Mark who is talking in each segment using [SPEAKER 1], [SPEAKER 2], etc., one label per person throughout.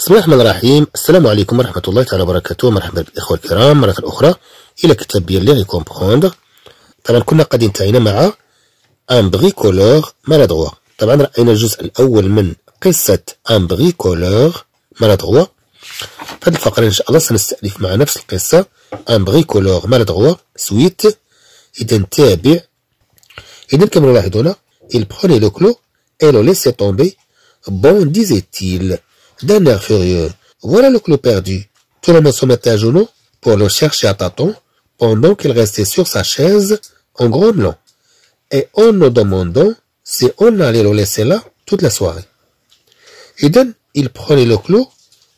[SPEAKER 1] بسم الله الرحمن الرحيم السلام عليكم ورحمة الله تعالى وبركاته مرحبا بالإخوة الكرام مرة أخرى إلى كتاب بيان لي كومبخوند طبعا كنا قد انتهينا مع أن بغيكولور مالادغوا طبعا رأينا الجزء الأول من قصة أن بغيكولور مالادغوا في هذه الفقرة إن شاء الله سنستألف مع نفس القصة أن بغيكولور مالادغوا سويت إذا نتابع إذا كما نلاحظ هنا إل بخوني le إلو ليسي طومبي بون ديزيتيل d'un air furieux. Voilà le clou perdu. Tout le monde se mettait à genoux pour le chercher à tâtons pendant qu'il restait sur sa chaise en grommelant et en nous demandant si on allait le laisser là toute la soirée. Eden, il prenait le clou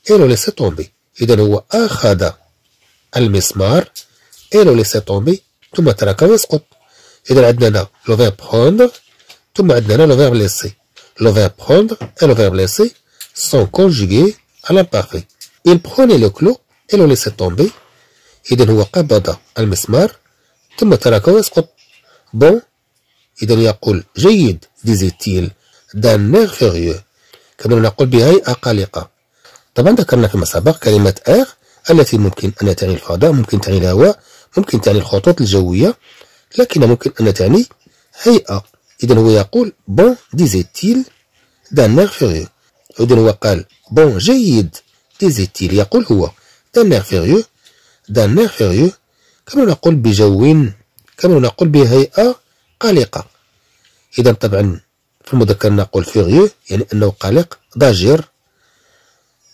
[SPEAKER 1] et le laissait tomber. Eden هو Al et le laissait tomber tout ترك ويسقط. إذا عندنا le verbe prendre tout le verbe laisser. Le verbe prendre et le verbe laisser sont conjugués à l'imparfait il prenait le clou et le laissait tomber إذا هو قبض المسمار ثم تركه يسقط بون إذا يقول جيد ديزيتيل دان نيغ فيغيو كما نقول بهيئة قلقة طبعا ذكرنا فيما سبق كلمة اغ التي ممكن أن تعني الفضاء ممكن تعني الهواء ممكن تعني الخطوط الجوية لكن ممكن أن تعني هيئة إذا هو يقول بون ديزيتيل دان نيغ فيغيو عدن وقال بون جيد ديزيتيل يقول هو دان اير فيريو دان اير كما نقول بجو كما نقول بهيئة قلقة إذا طبعا في المذكر نقول فيريو يعني أنه قلق ضجير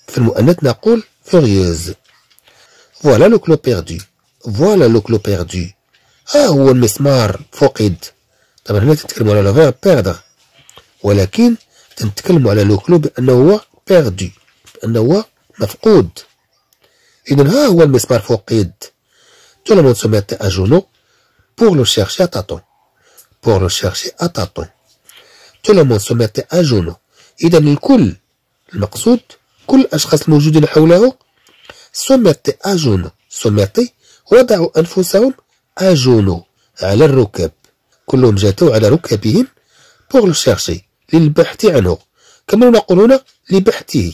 [SPEAKER 1] في المؤنث نقول فيريوز فوالا لو كلو بيردو فوالا لو كلو بيردو ها هو المسمار فقد طبعا هنا تتكلم على لو فيغ بيردر ولكن نتكلموا على لو كلو بانه هو بيردي بانه هو مفقود اذا ها هو المسمار فقد Nous l'avons soumettre à Juno بور لو chercher à بور لو شيرشي chercher à tâtons. Nous l'avons soumettre إذا الكل المقصود كل الأشخاص الموجودين حوله ا أجونو سمتي وضعوا أنفسهم أجونو على الركب كلهم جاتوا على ركبهم بور لو شيرشي للبحث عنه كما نقولون لبحثه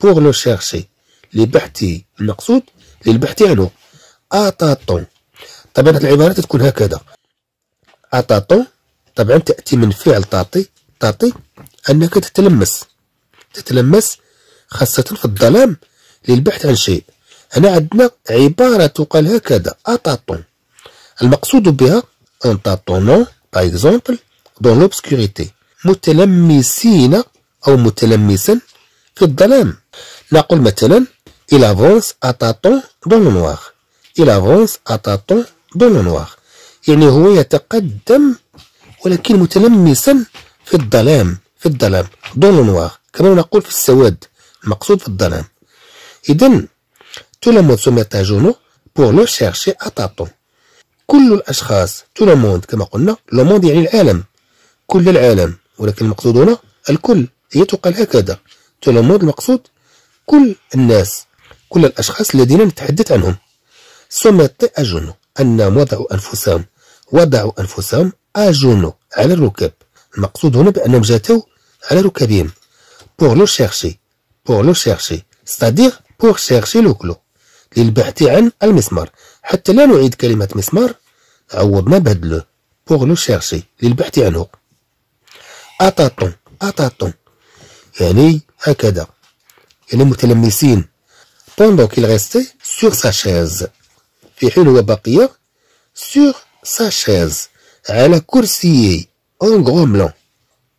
[SPEAKER 1] بوغ لو شيرشي لبحثه المقصود للبحث عنه اتاتون طبعا العبارة تكون هكذا اتاتون طبعا تأتي من فعل تاتي تاتي أنك تتلمس تتلمس خاصة في الظلام للبحث عن شيء هنا عندنا عبارة تقال هكذا أتاتون المقصود بها أن تاتونون باغ إكزومبل دون لوبسكوريتي متلمسين أو متلمسا في الظلام نقول مثلا إلى فونس à دون dans إلى فونس il دون à يعني هو يتقدم ولكن متلمسا في الظلام في الظلام دون نوار كما نقول في السواد المقصود في الظلام اذا tout le monde se met بور لو pour le كل الاشخاص tout le كما قلنا لو موند يعني العالم كل العالم ولكن المقصود هنا الكل هي تقال هكذا تلمود المقصود كل الناس كل الأشخاص الذين نتحدث عنهم ثم أجن أنهم وضعوا أنفسهم وضعوا أنفسهم أجن على الركب المقصود هنا بأنهم جاتوا على ركبهم بور لو شيرشي بور لو شيرشي ستادير بور شيرشي لو كلو للبحث عن المسمار حتى لا نعيد كلمة مسمار عوضنا بهذا بور لو شيرشي للبحث عنه أطاطون أطاطون يعني هكذا يعني متلمسين pendant qu'il restait sur sa chaise في حين هو بقي sur sa chaise على كرسيه en grommelant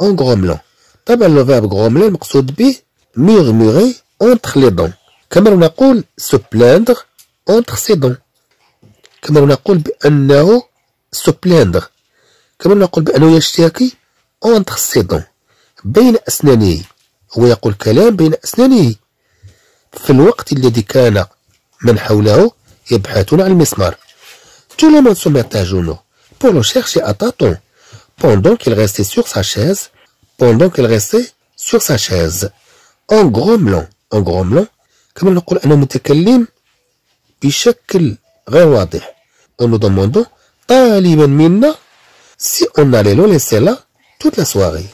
[SPEAKER 1] en grommelant طبعا لو فيرب grommeler المقصود به murmurer entre les dents كما نقول se plaindre entre ses dents كما نقول بأنه se plaindre كما نقول بأنه يشتكي اونتر سي دون بين أسنانه هو يقول كلام بين أسنانه في الوقت الذي كان من حوله يبحثون عن المسمار Tout le monde se met à genoux pour le chercher à tâtons pendant qu'il restait sur sa chaise pendant qu'il restait sur sa chaise en grommelant en grommelant كما نقول أن متكلم بشكل غير واضح en nous demandant طالبا منا si on allait le laisser là toute la soirée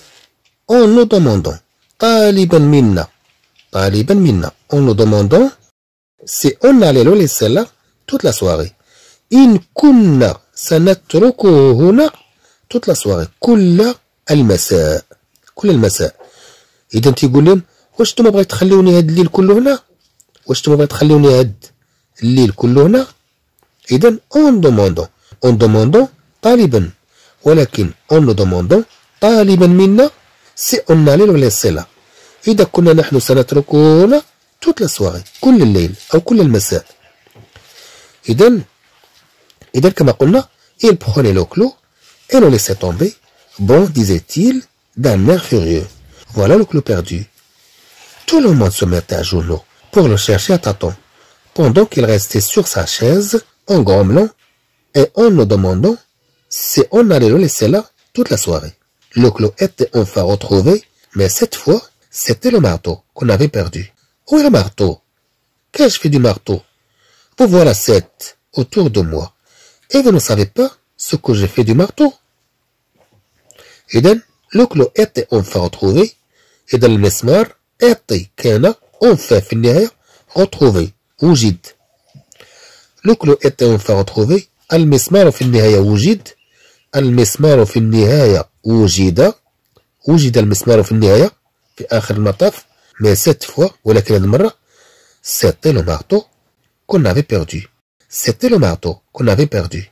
[SPEAKER 1] en nous demandant طالبا منا طالبا منا en nous demandant c'est on allait le laisser là toute la soirée إن كنا سنتركه هنا toute la soirée كل المساء كل المساء اذا تيقول لهم واش نتوما بغيت تخليوني هاد الليل كله هنا واش نتوما بغيت تخليوني هاد الليل كله هنا اذا اون دوموندون اون دوموندون طالبا ولكن اون دوموندون la il prenait le clou et le laissait tomber bon disait-il d'un air furieux voilà le clou perdu tout le monde se mettait à jour' pour le chercher à tâtons pendant qu'il restait sur sa chaise en grommelant et en nous demandant si on allait le laisser là toute la soirée le clou était enfin retrouvé, mais cette fois, c'était le marteau qu'on avait perdu. Où est le marteau Qu'ai-je fait du marteau Vous voilà sept autour de moi. Et vous ne savez pas ce que j'ai fait du marteau Et le clou était enfin retrouvé et le mesmer, était كان أنفا enfin finir retrouvé Le était était enfin retrouvé al في النهاية وجد المسمار في النهاية وجد وجد المسمار في النهاية في آخر المطاف مي سيت فوا ولكن هذه المرة سيتي لو مارتو كون افي بيردي سيتي لو مارتو كون افي بيردي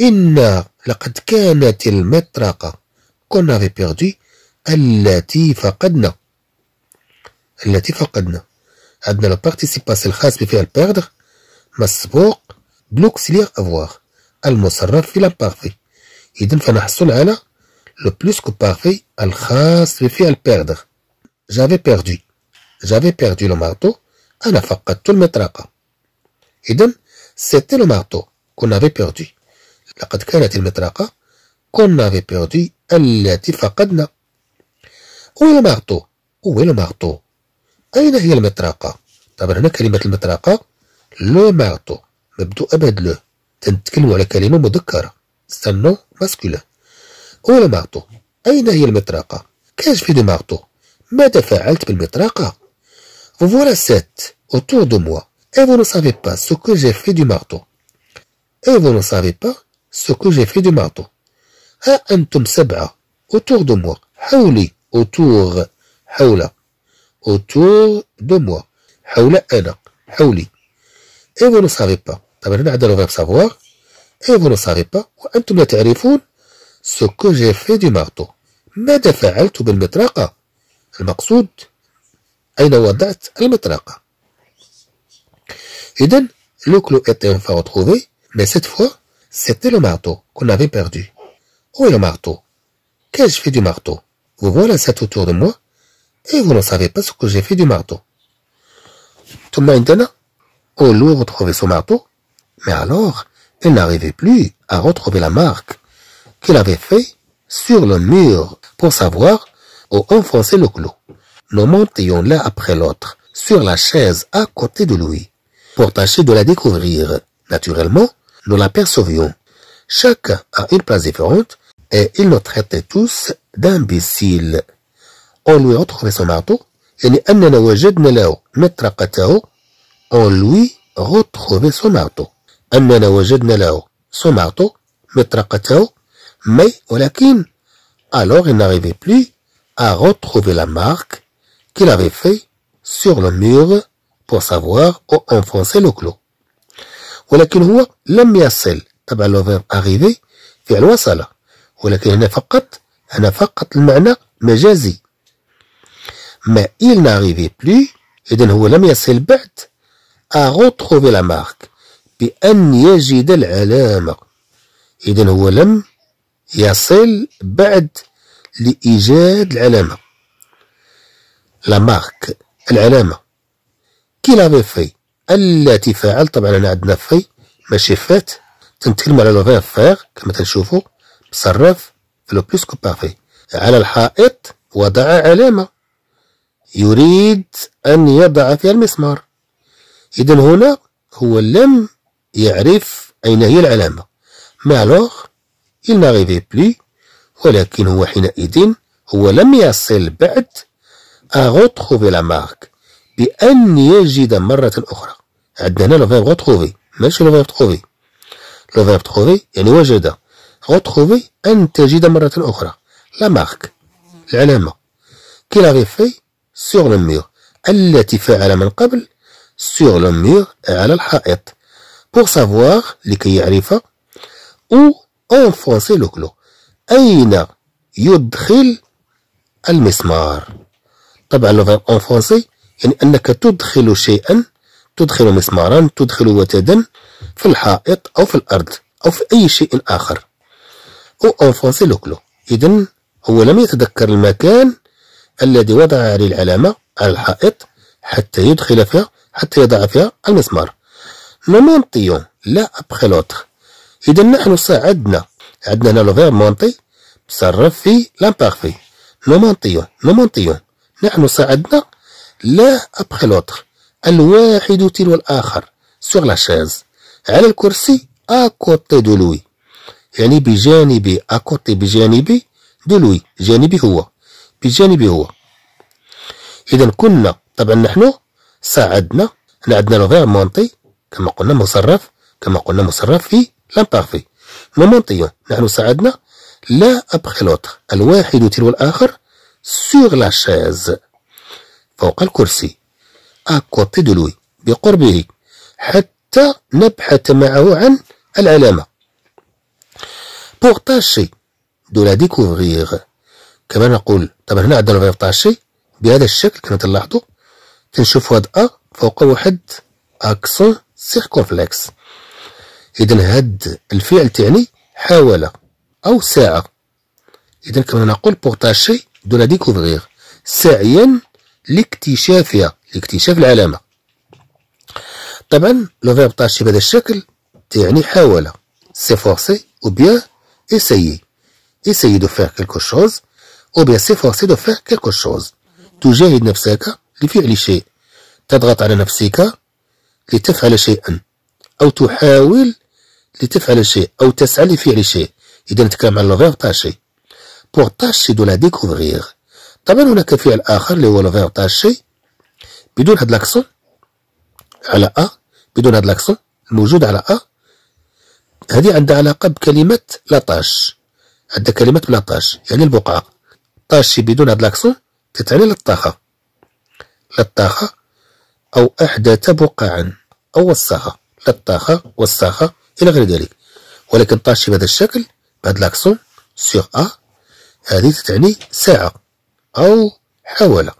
[SPEAKER 1] إن لقد كانت المطرقة كون افي بيردي التي فقدنا التي فقدنا عندنا لو بارتيسيباس الخاص بفعل بيردر مسبوق بلوكسلير افواغ المصرف في لامبارفي إذا فنحصل على لو بلوس كو بارفي الخاص فيها البيردغ جافي بيردي جافي بيردي لو مارتو أنا فقدت المطرقة إذا سيتي لو مارتو كون افي بيردي لقد كانت المطرقة كون افي بيردي التي فقدنا وي لو مارتو لو مارتو أين هي المطرقة طبعا هنا كلمة المطرقة لو مارتو مبدو أبد لو تنتكلمو على كلمة مذكرة سنو ماسكولا أولا مارتو أين هي المطرقة؟ كاش في دو مارتو؟ ماذا فعلت بالمطرقة؟ فوالا سات أوتور دو موا إي فو نو سافي با سو كو جي في دو مارتو إي فو نو سافي با سو كو جي في دو مارتو ها أنتم سبعة أوتور دو موا حولي أوتور حول أوتور دو موا حول أنا حولي إي فو نو سافي با طبعا هنا عندنا لو فيرب سافوار et vous ne savez pas ou tout savez pas, ce que j'ai fait du marteau ماذا فعلت بالمطرقة المقصود أين وضعت Et mis le clou était enfin retrouvé mais cette fois c'était le marteau qu'on avait perdu où est le marteau qu'ai-je fait du marteau vous voilà ça autour de moi et vous ne savez pas ce que j'ai fait du marteau tout عندنا on l'eût retrouvé son marteau mais alors il n'arrivait plus à retrouver la marque qu'il avait faite sur le mur pour savoir où enfoncer le clou, Nous montions l'un après l'autre sur la chaise à côté de lui, pour tâcher de la découvrir. Naturellement, nous l'apercevions, chacun a une place différente, et ils nous traitaient tous d'imbéciles. On lui retrouvait son marteau, et on lui retrouvait son marteau. أننا وجدنا له سمعته مطرقته mais ولكن alors il n'arrivait plus à retrouver la marque qu'il avait fait sur le mur pour savoir où enfoncer le clou. ولكن هو لم يصل طبعا لو فيرب اريفي فعل وصل ولكن هنا فقط هنا فقط المعنى مجازي ما il n'arrivait plus اذا هو لم يصل بعد à retrouver la marque بأن يجد العلامة إذا هو لم يصل بعد لإيجاد العلامة لا مارك العلامة كي لافي في التي فعل طبعا أنا عندنا في ماشي فات تنتكلم على لافي فيغ كما تنشوفو تصرف في لو بلوس كو بارفي على الحائط وضع علامة يريد أن يضع فيها المسمار إذا هنا هو لم يعرف أين هي العلامة مالوغ إل ناغيفي بلي ولكن هو حينئذ هو لم يصل بعد أغوتخوفي لا مارك بأن يجد مرة أخرى عندنا هنا لو فيرب غوتخوفي ماشي لو فيرب تخوفي لو فيرب تخوفي يعني وجد غوتخوفي أن تجد مرة أخرى لا مارك العلامة كي لا في سيغ لو ميور التي فعل من قبل سيغ لو ميور على الحائط pour savoir لكي يعرف où enfoncer le clou أين يدخل المسمار طبعا لو verbe يعني أنك تدخل شيئا تدخل مسمارا تدخل وتدا في الحائط أو في الأرض أو في أي شيء آخر أو أنفونسي كلو إذا هو لم يتذكر المكان الذي وضع عليه العلامة على الحائط حتى يدخل فيها حتى يضع فيها المسمار نونطيون لا ابخي لوطخ اذا نحن الصح عندنا عندنا هنا لو فيرب مونطي تصرف في لامبارفي نومونطيون نومونطيون نحن صعدنا لا ابخي لوطخ الواحد تلو الاخر سوغ لا شاز على الكرسي اكوتي دو لوي يعني بجانبي اكوتي بجانبي دو لوي جانبي هو بجانبي هو اذا كنا طبعا نحن صعدنا عندنا لو فيرب مونطي كما قلنا مصرف كما قلنا مصرف في لامبارفي مونطيون نحن ساعدنا لا ابخي لوتر الواحد تلو الاخر سوغ لا شاز فوق الكرسي اكوتي دو لوي بقربه حتى نبحث معه عن العلامه بورتاشي تاشي دو لا ديكوفغيغ كما نقول طبعا هنا عندنا الفيرب تاشي بهذا الشكل كما تلاحظوا تنشوفوا هاد ا فوق واحد اكسون سيركونفلكس اذا هاد الفعل تعني حاول او ساعه اذا كما نقول بورتاشي دو لا ديكوفرير سعيا لاكتشافها لاكتشاف العلامه طبعا لو فيرب تاشي بهذا الشكل تعني حاول سي فورسي او بيان ايسيي ايسيي دو فير كيلكو شوز او بيان فورسي دو فير كيلكو شوز تجاهد نفسك لفعل شيء تضغط على نفسك لتفعل شيئا أو تحاول لتفعل شيء أو تسعى لفعل شيء إذا نتكلم على الفيرب تاشي بور طاشي دو لا ديكوفغيغ طبعا هناك فعل آخر اللي هو الفيرب تاشي بدون هاد لاكسون على أ بدون هاد لاكسون الموجود على أ هذه عندها علاقة بكلمة لاطاش عندها كلمة لاطاش يعني البقعة طاشي بدون هاد لاكسون كتعني للطاخة للطاخة أو أحدث بقعا أو وسخها لطاخة وسخها إلى غير ذلك ولكن طاشي بهذا الشكل بهذا لاكسون سيغ أ هذه تعني ساعة أو حاولة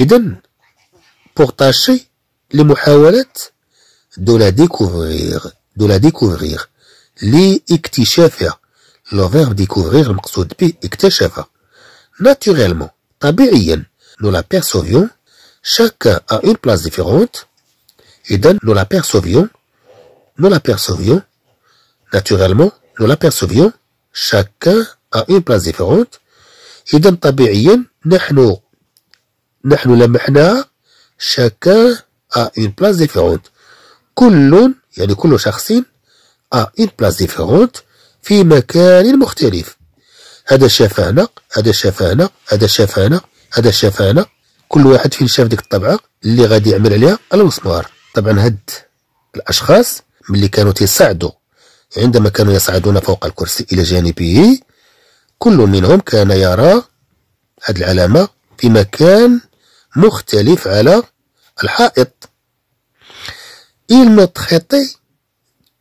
[SPEAKER 1] إذن بوغ طاشي لمحاولة دو لا ديكوفغيغ دو لا ديكوفغيغ لاكتشافها لو فيرب ديكوفغيغ المقصود به اكتشافها ناتوريلمون طبيعيا نو لا بيرسوفيون Chacun a une place différente et donc nous l'apercevions, nous l'apercevions, naturellement, nous l'apercevions, chacun a une place différente et donc طبيعيا nous, نحن لمحناها chacun a une place différente كل يعني كل شخص a une place différente في مكان مختلف هذا شاف هنا هذا شاف هنا هذا شاف هنا هذا شاف كل واحد فين شاف ديك الطبعه اللي غادي يعمل عليها المسمار طبعا هاد الاشخاص ملي كانوا تيصعدوا عندما كانوا يصعدون فوق الكرسي الى جانبه كل منهم كان يرى هاد العلامه في مكان مختلف على الحائط il me traitait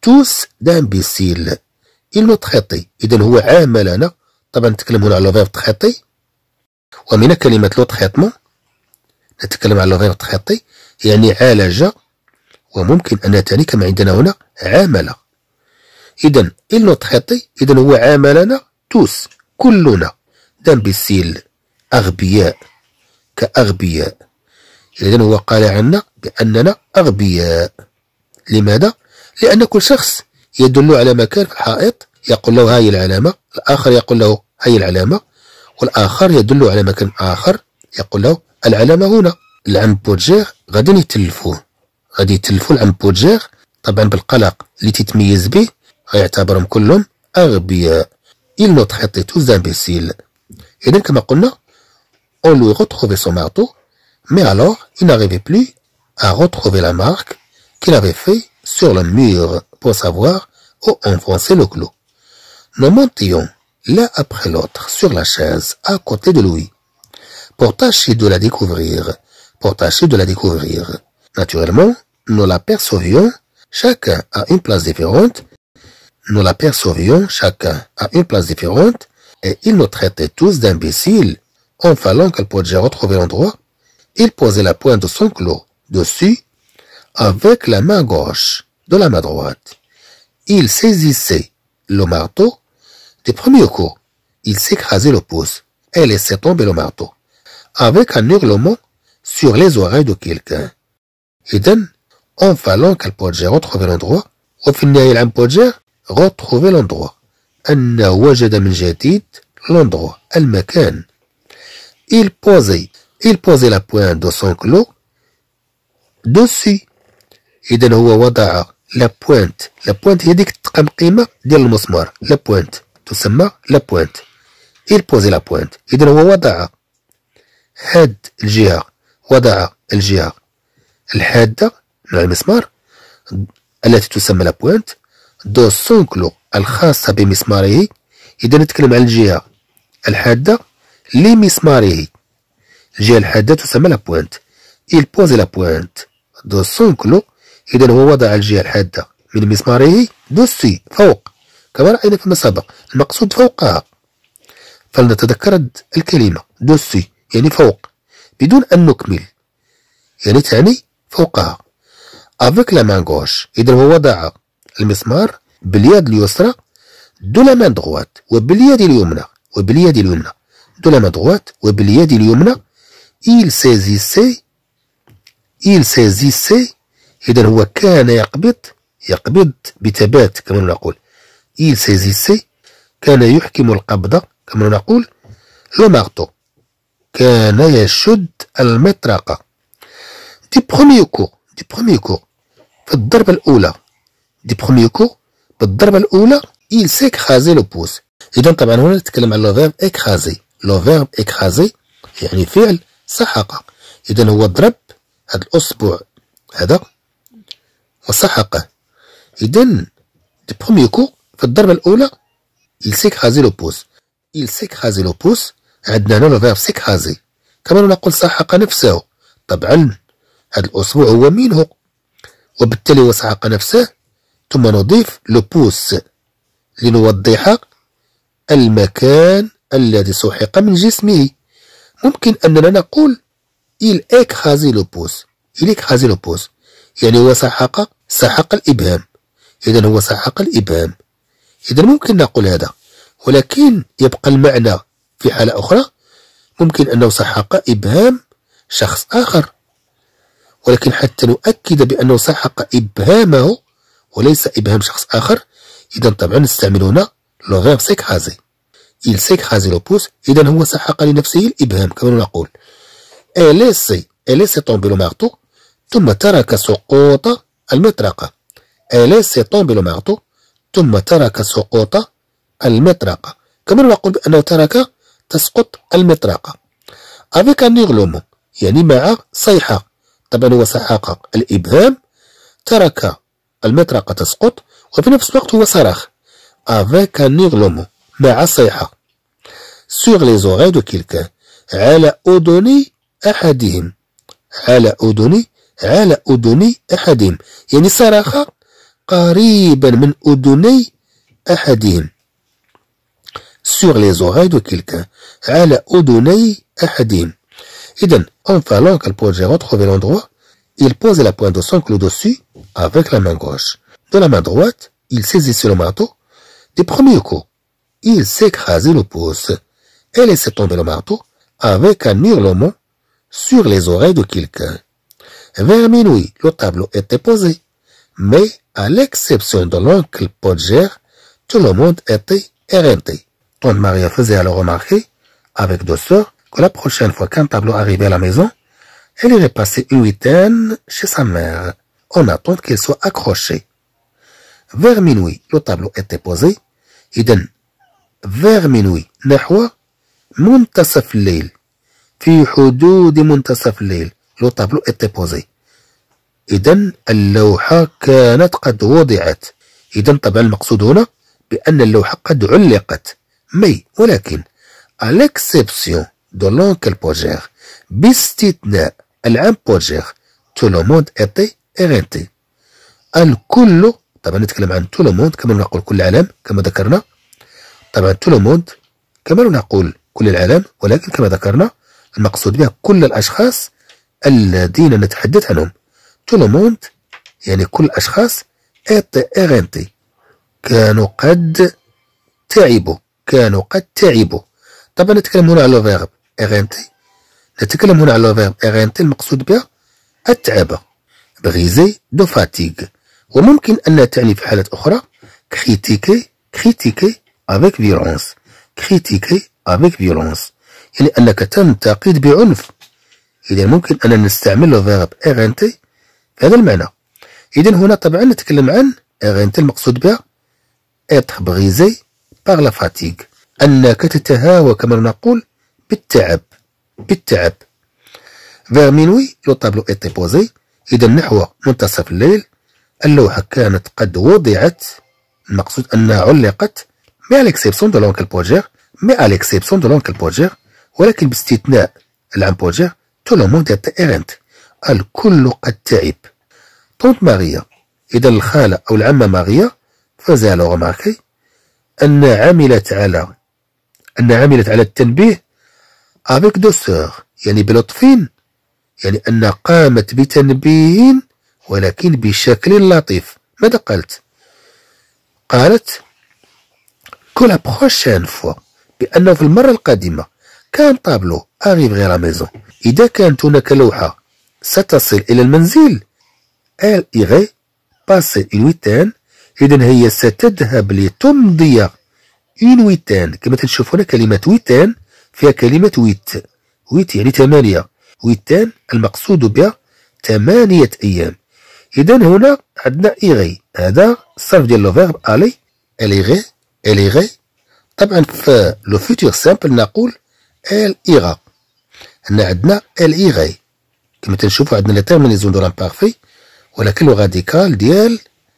[SPEAKER 1] tous d'imbécile il me traitait اذا هو عاملنا طبعا نتكلم هنا على فيرب تخيطي ومن كلمه لو تخيطمون نتكلم على غير التخطي يعني عالج وممكن أن تعني كما عندنا هنا عامل إذا ان تخطي إذا هو عاملنا توس كلنا دامبيسيل أغبياء كأغبياء إذا هو قال عنا بأننا أغبياء لماذا؟ لأن كل شخص يدل على مكان في الحائط يقول له هاي العلامة الآخر يقول له هاي العلامة والآخر يدل على مكان آخر يقول له il nous traitaient tous d'imbéciles et donc, on lui retrouvait son marteau mais alors il n'arrivait plus à retrouver la marque qu'il avait fait sur le mur pour savoir où enfoncer le clou nous montions l'un après l'autre sur la chaise à côté de lui pour tâcher de la découvrir, pour tâcher de la découvrir. Naturellement, nous l'apercevions chacun à une place différente, nous l'apercevions chacun à une place différente, et ils nous traitaient tous d'imbéciles, en fallant qu'elle déjà retrouver l'endroit. Il posait la pointe de son clos dessus, avec la main gauche de la main droite. Il saisissait le marteau des premiers coups. Il s'écrasait le pouce et laissait tomber le marteau avec un hurlement sur les oreilles de quelqu'un. Eden, en fallant qu'elle pouvait retrouver l'endroit, Au final, un pouvait retrouver l'endroit. أنه وجد j'ai dit, l'endroit, Il posait, il posait la pointe de son clou dessus. il a la pointe, la pointe il ديك التقمقيمة ديال la pointe, ma la pointe. Il posait la pointe. Eden حاد الجهة وضع الجهة الحادة على المسمار التي تسمى لابوينت دو سونكلو الخاصة بمسماره إذا نتكلم عن الجهة الحادة لمسماره الجهة الحادة تسمى لابوينت إل بوزي لابوينت دو سونكلو إذا هو وضع الجهة الحادة من مسماره دوسي فوق كما رأينا فيما سبق المقصود فوقها فلنتذكر الكلمة دوسي يعني فوق بدون أن نكمل يعني تعني فوقها افيك لا مان غوش إذا هو وضع المسمار باليد اليسرى دو لا مان دغوات وباليد اليمنى وباليد اليمنى دو لا مان دغوات وباليد اليمنى سي saisissait سيزي سي إذا هو كان يقبض يقبض بثبات كما نقول سيزي سي كان يحكم القبضة كما نقول لو مارتو كان يشد المطرقة دي بخومي كور دي بخومي كور في الضربة الأولى دي بخومي كور بالضربة الأولى إل سيكخازي لو بوس إذا طبعا هنا نتكلم على لو فيرب إكخازي لو فيرب إكخازي يعني فعل سحق إذا هو ضرب هذا الأسبوع هذا وسحقه إذا دي بخومي كور في الضربة الأولى إل سيكخازي لو بوس إل سيكخازي لو بوس عندنا هنا الفيرب سيك هازي كما نقول سحق نفسه طبعا هذا الأسبوع هو منه وبالتالي هو سحق نفسه ثم نضيف لوبوس لنوضح المكان الذي سحق من جسمه ممكن أننا نقول il écrasé le إل il écrasé لو بوس يعني هو سحق سحق الإبهام إذا هو سحق الإبهام إذا ممكن نقول هذا ولكن يبقى المعنى في حالة أخرى ممكن أنه سحق إبهام شخص آخر ولكن حتى نؤكد بأنه سحق إبهامه وليس إبهام شخص آخر إذا طبعا نستعمل هنا لو فيرب إل il s'écrasait le إذا هو سحق لنفسه الإبهام كما نقول إليسي إليسي elle s'est tombé ثم ترك سقوط المطرقة إليسي s'est tombé le ثم ترك سقوط المطرقة كما نقول بأنه ترك تسقط المطرقة افيك نيغلومون يعني مع صيحة طبعا هو سحاق الإبهام ترك المطرقة تسقط وفي نفس الوقت هو صرخ افيك نيغلومون مع صيحة سيغ لي زوغي دو كيلكان على اذني أحدهم على اذني على اذني أحدهم يعني صرخ قريبا من أذني أحدهم sur les oreilles de quelqu'un. Idem, enfin l'oncle Podger a l'endroit, il pose la pointe de son clou dessus avec la main gauche. De la main droite, il saisissait le marteau. Des premiers coups, il s'écrasait le pouce et laissait tomber le marteau avec un hurlement sur les oreilles de quelqu'un. Vers minuit, le tableau était posé, mais à l'exception de l'oncle Podger, tout le monde était éreinté. Tante Maria faisait alors remarquer, avec douceur, que la prochaine fois qu'un tableau arrivait à la maison, elle irait passer une huitaine chez sa mère, en attente qu'il soit accroché. Vers minuit, le tableau était posé. إذن vers minuit نحو منتصف الليل في حدود منتصف الليل le tableau était posé. إذن اللوحة كانت قد وضعت. إذن طبعا المقصود هنا بأن اللوحة قد علقت مي ولكن الاكسيبسيون دو لونكل بوجير باستثناء العام بوجير تو لو موند ايتي اغيتي الكل طبعا نتكلم عن تو لو موند كما نقول كل العالم كما ذكرنا طبعا تو لو موند كما نقول كل العالم ولكن كما ذكرنا المقصود بها كل الاشخاص الذين نتحدث عنهم تو لو موند يعني كل الاشخاص ايتي اغيتي كانوا قد تعبوا كانوا قد تعبوا طبعا نتكلم هنا على لو فيرب اغيمتي نتكلم هنا على لو فيرب اغيمتي المقصود بها التعب بغيزي دو فاتيغ وممكن أنها تعني في حالة أخرى كريتيكي كريتيكي افيك فيولونس كريتيكي افيك فيولونس يعني أنك تنتقد بعنف إذا ممكن أن نستعمل لو فيرب اغيمتي في هذا المعنى إذا هنا طبعا نتكلم عن اغيمتي المقصود بها اتر بغيزي باغ لا فاتيغ أنك تتهاوى كما نقول بالتعب بالتعب فيغ مينوي لو طابلو ايتي بوزي إذا نحو منتصف الليل اللوحة كانت قد وضعت المقصود أنها علقت مي اليكسيبسيون دو لونكل بوجير مي اليكسيبسيون دو لونكل بوجير ولكن باستثناء العم بوجير تو لو موند ايرنت الكل قد تعب طونت ماريا إذا الخالة أو العمة ماريا فازا لو غماركي أن عملت على أن عملت على التنبيه افيك دوسوغ يعني بلطف يعني أن قامت بتنبيه ولكن بشكل لطيف ماذا قالت؟ قالت كو la فوا بأنه في المرة القادمة كان طابلو أغيب غير ميزون إذا كانت هناك لوحة ستصل إلى المنزل ال irait passer une إذا هي ستذهب لتمضي إن ويتان كما تنشوف هنا كلمة ويتان فيها كلمة ويت ويت يعني ثمانية ويتان المقصود بها ثمانية أيام إذا هنا عندنا إيغي هذا الصرف ديال لو فيرب ألي أليغي أليغي طبعا في لو فيتور سامبل نقول ال إيغا هنا عندنا ال إيغي كما تنشوفوا عندنا لا تيرمينيزون دو لامبارفي ولكن لو راديكال ديال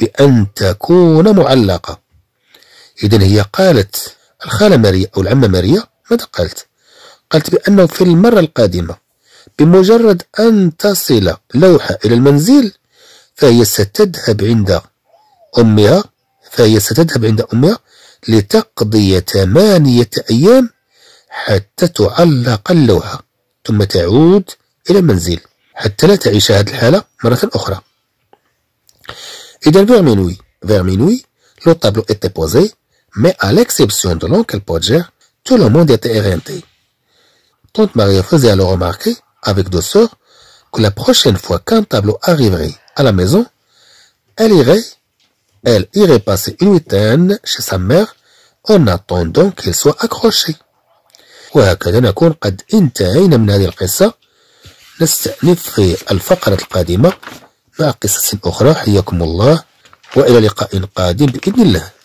[SPEAKER 1] بأن تكون معلقة إذن هي قالت الخالة ماريا أو العمة ماريا ماذا قالت؟ قالت بأنه في المرة القادمة بمجرد أن تصل لوحة إلى المنزل فهي ستذهب عند أمها فهي ستذهب عند أمها لتقضي ثمانية أيام حتى تعلق اللوحة ثم تعود إلى المنزل حتى لا تعيش هذه الحالة مرة أخرى Et vers minuit, vers minuit, le tableau était posé, mais à l'exception de l'oncle Podger, tout le monde était éreinté. Tante Maria faisait alors remarquer, avec douceur, que la prochaine fois qu'un tableau arriverait à la maison, elle irait, elle irait passer une week chez sa mère en attendant qu'il soit accroché. نكون قد انتهينا من هذه مع قصص أخرى حياكم الله وإلى لقاء قادم بإذن الله